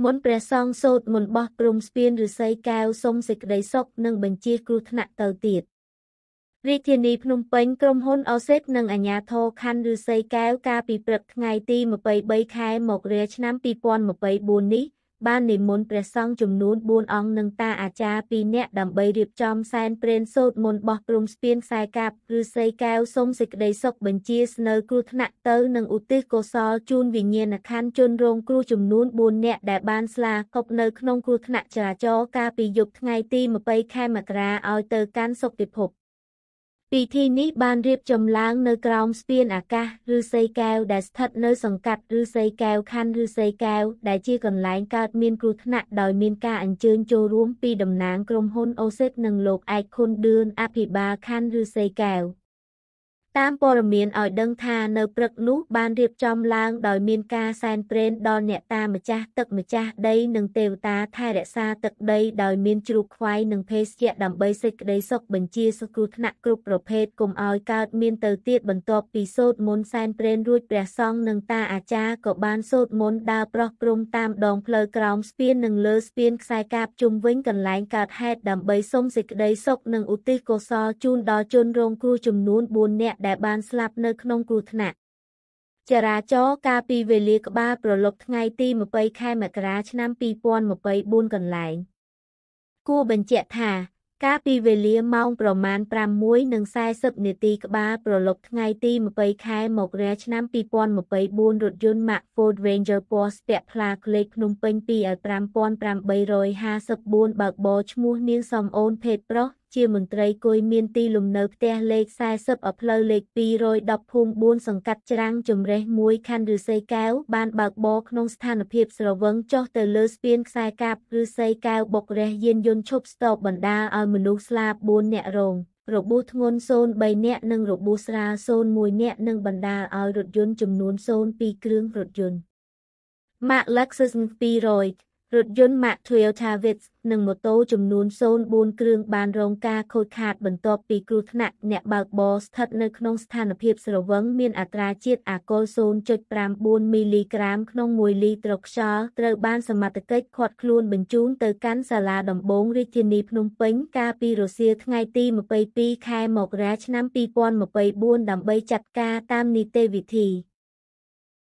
មុនព្រះសង្ឃសូត្រមន្តបោះព្រំស្ពានឫស្សីកែវសុំសេចក្តីសុខនិងបញ្ជាគ្រោះថ្នាក់ទៅទៀតរាជធានីភ្នំពេញក្រុមហ៊ុនអូសេតនិងអាជ្ញាធរខណ្ឌឫស្សីកែវកាលពីព្រឹកថ្ងៃទី23ខែមករាឆ្នាំ2024នេះបាននិមន្តព្រះសង្ឃចំនួន4អង្គនិងតាអាចារ្យ2នាក់ដើម្បីរៀបចំសែនព្រេនសូត្រមន្តបោះព្រំស្ពានខ្សែកាប់ ឬសីកែវសុំសេចក្តីសុខបញ្ជាស្នៅគ្រោះថ្នាក់ទៅ និងឧទ្ទិសកុសលជូនវិញ្ញាណក្ខន្ធជនរង គ្រោះចំនួន4នាក់ដែលបានស្លាកប់នៅក្នុងគ្រោះថ្នាក់ចរាចរណ៍កាលពីយប់ថ្ងៃទី20ខែមករាឲ្យទៅកាន់សុគតិភពពិធីនេះបានរៀបចំឡើងនៅក្រោមស្ពានអាកាសឬសីកែវដែលស្ថិតនៅសង្កាត់ឬសីកែវខណ្ឌឬសីកែវដែលជាកន្លែងកើតមានគ្រោះថ្នាក់ដោយមានការអញ្ជើញចូលរួមពីតំណាងក្រុមហ៊ុនអូសេតនិងលោកឯកខុនឌឿនអភិបាលខណ្ឌឬសីកែវ។តាមព័ត៌មានឲ្យដឹងថានៅព្រឹកនោះ បានរៀបចំឡើង ដោយមានការសែនព្រេនដល់អ្នកតាម្ចាស់ទឹកម្ចាស់ដីនិងទេវតាថែរក្សាទឹកដីដោយមានជ្រូកខ្វៃនិងភេសជ្ជៈដើម្បីសេចក្តីសុខបញ្ជាសគ្រោះថ្នាក់គ្រប់ប្រភេទកុំឲ្យកើតមានទៅទៀតបន្ទាប់ពីសូត្រមន្តសែនព្រេនរួចព្រះសង្ឃនិងតាអាចារ្យក៏បានសូត្រមន្តដើរប្រោះព្រំ តាមដងផ្លូវក្រោមស្ពាននិងលើស្ពានខ្សែកាបជុំវិញកន្លែងកើតហេតុដើម្បីសុំសេចក្តីសុខនិងឧទ្ទិសកុសលជូនដល់ជនរងគ្រោះចំនួន4នាក់ដែលបានស្លាប់នៅក្នុង គ្រោះថ្នាក់ចរាចរកាលពីវេលាក្បាលប្រលប់ថ្ងៃ ទី20ខែមករាឆ្នាំ2024កន្លែងគួរបញ្ជាក់ថា កាលពីវេលាម៉ោងប្រមាណ6:40នាទីក្បាលប្រលប់ថ្ងៃទី20ខែមករាឆ្នាំ2024រថយន្ត Mack Ford Ranger Porsche ពាក់ផ្លាក្លេកភ្នំពេញ25854បើកបរឈ្មោះនាងសំអូន ភេទប្រុសជាមន្ត្រីគយមានទីលំនៅផ្ទះលេខ40អផ្លូវលេខ210ភូមិ4សង្កាត់ច្រាំងជំរះ1ខណ្ឌឫស្សីកែវបានបើកបរក្នុងស្ថានភាពស្រវឹងចុះទៅលើស្ពានខ្សែកាបឫស្សីកែវបុករះយានយន្តឈប់ស្ទប់បណ្ដាលឲ្យមនុស្សស្លាប់4នាក់រងរបួសធ្ងន់03នាក់និងរបួសស្រាល01នាក់និង បណ្ដាលឲ្យរថយន្តចំនួន02គ្រឿងរថយន្ត Mac Lexus 200រថយន្តម៉ាក Toyota Vitz និងម៉ូតូចំនួន04គ្រឿងបានរងការខូចខាតបន្ទាប់ពីគ្រោះថ្នាក់អ្នកបើកបរស្ថិតនៅក្នុងស្ថានភាពស្រវឹងមានអត្រាជាតិអាកុល0.54មីលីក្រាម ក្នុង1លីត្រខ្យល់ត្រូវបានសមត្ថកិច្ចឃាត់ខ្លួនបញ្ជូនទៅកាន់សាលាដំបងរាជធានីភ្នំពេញកាលពីរសៀលថ្ងៃទី22ខែមករាឆ្នាំ2024ដើម្បីចាត់ការតាមនីតិវិធី។